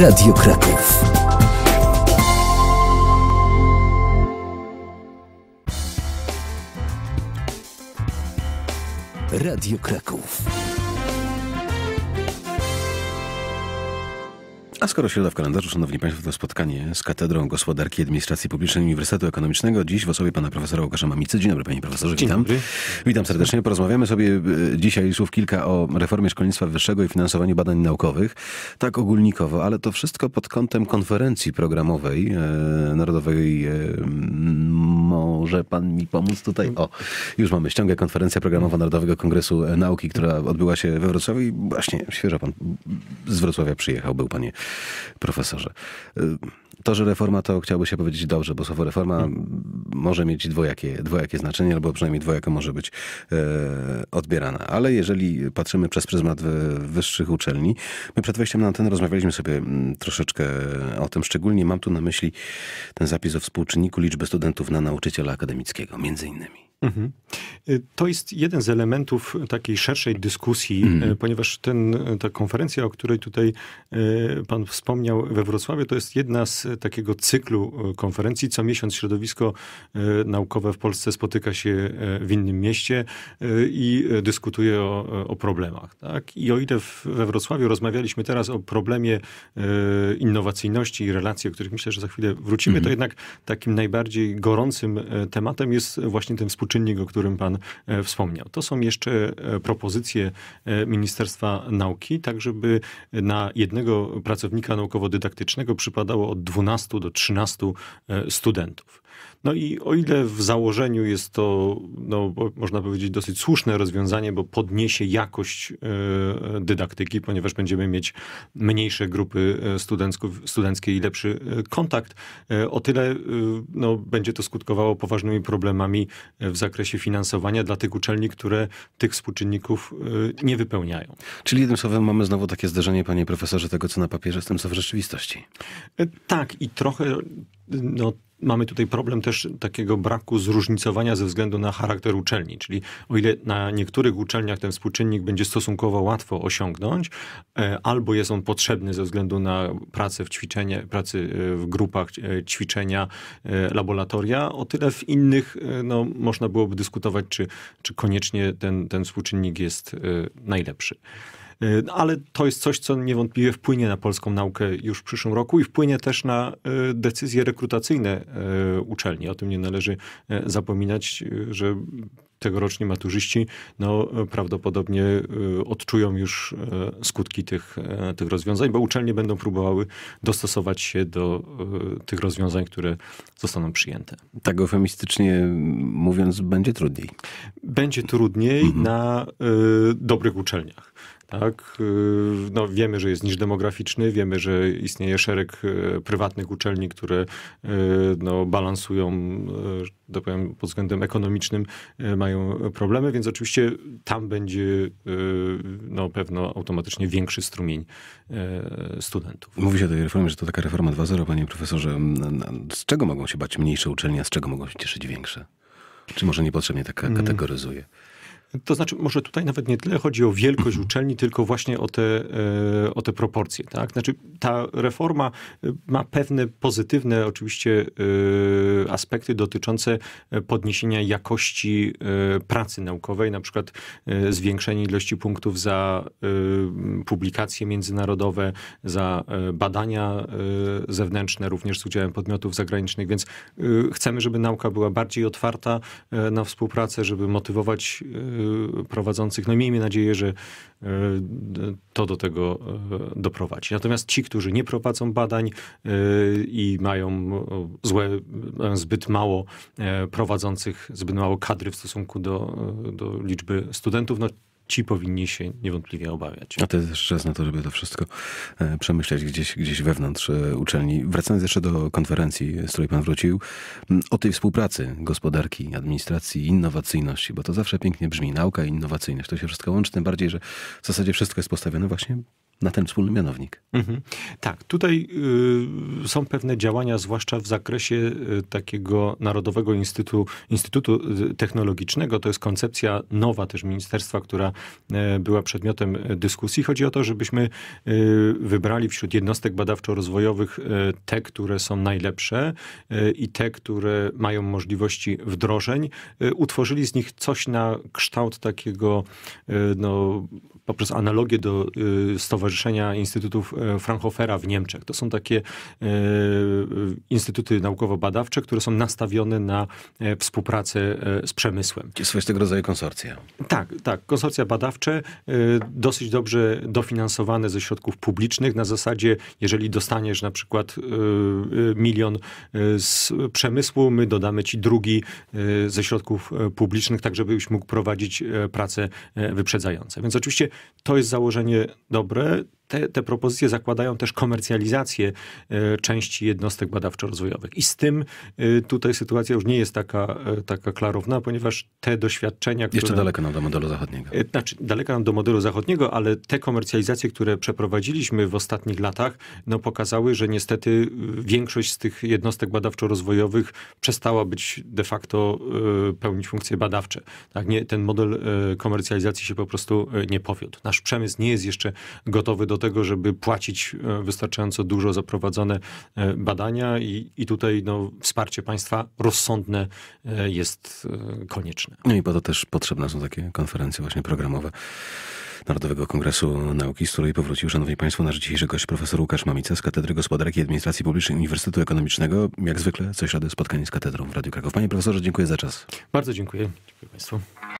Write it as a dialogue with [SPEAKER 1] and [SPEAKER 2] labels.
[SPEAKER 1] Radio Kraków. Radio Kraków. A skoro środa w kalendarzu, szanowni państwo, to spotkanie z Katedrą Gospodarki i Administracji Publicznej Uniwersytetu Ekonomicznego. Dziś w osobie pana profesora Łukasza Mamicy. Dzień dobry panie profesorze, Dzień witam. Dobry. Witam serdecznie. Porozmawiamy sobie e, dzisiaj słów kilka o reformie szkolnictwa wyższego i finansowaniu badań naukowych. Tak ogólnikowo, ale to wszystko pod kątem konferencji programowej e, Narodowej e, może pan mi pomóc tutaj? O, już mamy ściągę. Konferencja Programowa Narodowego Kongresu Nauki, która odbyła się we Wrocławiu i właśnie świeżo pan z Wrocławia przyjechał, był panie profesorze. Y, to, że reforma, to chciałby się powiedzieć dobrze, bo słowo reforma może mieć dwojakie, dwojakie znaczenie, albo przynajmniej dwojako może być e, odbierana. Ale jeżeli patrzymy przez pryzmat wyższych uczelni, my przed wejściem na antenę rozmawialiśmy sobie mm, troszeczkę o tym. Szczególnie mam tu na myśli ten zapis o współczynniku liczby studentów na nauczyciela Akademickiego między innymi.
[SPEAKER 2] Mhm. Y, to jest jeden z elementów takiej szerszej dyskusji, mhm. y, ponieważ ten, y, ta konferencja, o której tutaj pan wspomniał we Wrocławiu, to jest jedna z takiego cyklu konferencji. Co miesiąc środowisko naukowe w Polsce spotyka się w innym mieście i dyskutuje o, o problemach. Tak? I o ile we Wrocławiu rozmawialiśmy teraz o problemie innowacyjności i relacji, o których myślę, że za chwilę wrócimy, to mhm. jednak takim najbardziej gorącym tematem jest właśnie ten współczesny czynnik, o którym Pan e, wspomniał. To są jeszcze e, propozycje e, Ministerstwa Nauki, tak żeby na jednego pracownika naukowo-dydaktycznego przypadało od 12 do 13 studentów. No i o ile w założeniu jest to, no, można powiedzieć, dosyć słuszne rozwiązanie, bo podniesie jakość e, dydaktyki, ponieważ będziemy mieć mniejsze grupy e, studenckie i lepszy e, kontakt, o tyle no, będzie to skutkowało poważnymi problemami w zakresie finansowania dla tych uczelni, które tych współczynników nie wypełniają. Czyli jednym
[SPEAKER 1] słowem mamy znowu takie zderzenie, panie profesorze, tego co na papierze z tym co w rzeczywistości.
[SPEAKER 2] Tak i trochę no, mamy tutaj problem też takiego braku zróżnicowania ze względu na charakter uczelni, czyli o ile na niektórych uczelniach ten współczynnik będzie stosunkowo łatwo osiągnąć, e, albo jest on potrzebny ze względu na pracę w ćwiczenie, pracy e, w grupach, e, ćwiczenia, laboratoria, o tyle w innych no, można byłoby dyskutować, czy, czy koniecznie ten, ten współczynnik jest najlepszy. E, no, ale to jest coś, co niewątpliwie wpłynie na polską naukę już w przyszłym roku i wpłynie też na e, decyzje rekrutacyjne e, uczelni. O tym nie należy zapominać, że tegoroczni maturzyści no, prawdopodobnie odczują już skutki tych, tych rozwiązań, bo uczelnie będą próbowały dostosować się do tych rozwiązań, które zostaną przyjęte.
[SPEAKER 1] Tak eufemistycznie mówiąc, będzie
[SPEAKER 2] trudniej. Będzie trudniej mhm. na y, dobrych uczelniach. Tak? tak y, no, wiemy, że jest niż demograficzny, wiemy, że istnieje szereg y, prywatnych uczelni, które y, no, balansują, że powiem, pod względem ekonomicznym, mają problemy, więc oczywiście tam będzie no, pewno automatycznie większy strumień studentów.
[SPEAKER 1] Mówi się o tej reformie, że to taka reforma 2.0, panie profesorze. Z czego mogą się bać mniejsze uczelnie, a z czego mogą się cieszyć większe? Czy może niepotrzebnie
[SPEAKER 2] tak mm. kategoryzuje? Hmm. To znaczy, może tutaj nawet nie tyle chodzi o wielkość mhm. uczelni, tylko właśnie o te, e, o te proporcje. Tak? Znaczy, ta reforma e, ma pewne pozytywne oczywiście e, aspekty dotyczące podniesienia jakości pracy naukowej, na przykład zwiększenie ilości punktów za publikacje międzynarodowe, za badania zewnętrzne, również z udziałem podmiotów zagranicznych, więc chcemy, żeby nauka była bardziej otwarta na współpracę, żeby motywować Y, prowadzących. No miejmy nadzieję, że y, to do tego y, doprowadzi. Natomiast ci, którzy nie prowadzą badań i mają złe, zbyt mało prowadzących, zbyt mało kadry w stosunku do, do liczby studentów, no ci powinni się niewątpliwie obawiać. A to
[SPEAKER 1] jest jeszcze czas na to, żeby to wszystko e, przemyśleć gdzieś, gdzieś wewnątrz e, uczelni. Wracając jeszcze do konferencji, z której pan wrócił, o tej współpracy gospodarki, administracji, innowacyjności, bo to zawsze pięknie brzmi, nauka i innowacyjność, to się wszystko łączy, tym bardziej, że w zasadzie wszystko jest postawione właśnie na ten wspólny mianownik.
[SPEAKER 2] Mhm. Tak, tutaj y, są pewne działania, zwłaszcza w zakresie y, takiego Narodowego Instytutu, Instytutu Technologicznego. To jest koncepcja nowa też ministerstwa, która y, była przedmiotem y, dyskusji. Chodzi o to, żebyśmy y, wybrali wśród jednostek badawczo-rozwojowych y, te, które są najlepsze i te, które mają możliwości wdrożeń. Utworzyli z nich coś na kształt takiego no, poprzez analogię do y, Stowarzyszenia Instytutów y, Fraunhofera w Niemczech. To są takie y, instytuty naukowo-badawcze, które są nastawione na współpracę z przemysłem.
[SPEAKER 1] Czyli swoistego rodzaju konsorcja.
[SPEAKER 2] Tak, tak. Konsorcja badawcze dosyć dobrze dofinansowane ze środków publicznych na zasadzie, jeżeli dostaniesz na przykład milion z przemysłu, my dodamy ci drugi ze środków publicznych, tak żebyś mógł prowadzić prace wyprzedzające. Więc oczywiście to jest założenie dobre, te, te propozycje zakładają też komercjalizację e, części jednostek badawczo-rozwojowych. I z tym e, tutaj sytuacja już nie jest taka, e, taka klarowna, ponieważ te doświadczenia, które... Jeszcze daleko nam do modelu zachodniego. Znaczy, daleko nam do modelu zachodniego, ale te komercjalizacje, które przeprowadziliśmy w ostatnich latach, no pokazały, że niestety większość z tych jednostek badawczo-rozwojowych przestała być de facto pełnić funkcje badawcze. Tak, nie, ten model komercjalizacji się po prostu nie powiódł. Nasz przemysł nie jest jeszcze gotowy do tego, żeby płacić e, wystarczająco dużo za prowadzone e, badania i, i tutaj no, wsparcie państwa rozsądne e, jest konieczne.
[SPEAKER 1] No i po to też potrzebne są takie konferencje właśnie programowe. Narodowego Kongresu Nauki, z której powrócił, szanowni państwo, nasz dzisiejszy gość, profesor Łukasz Mamica z Katedry Gospodarki i Administracji Publicznej Uniwersytetu Ekonomicznego. Jak zwykle co środę spotkanie z katedrą w Radiu Kraków. Panie profesorze, dziękuję za czas.
[SPEAKER 2] Bardzo dziękuję. Dziękuję
[SPEAKER 1] państwu.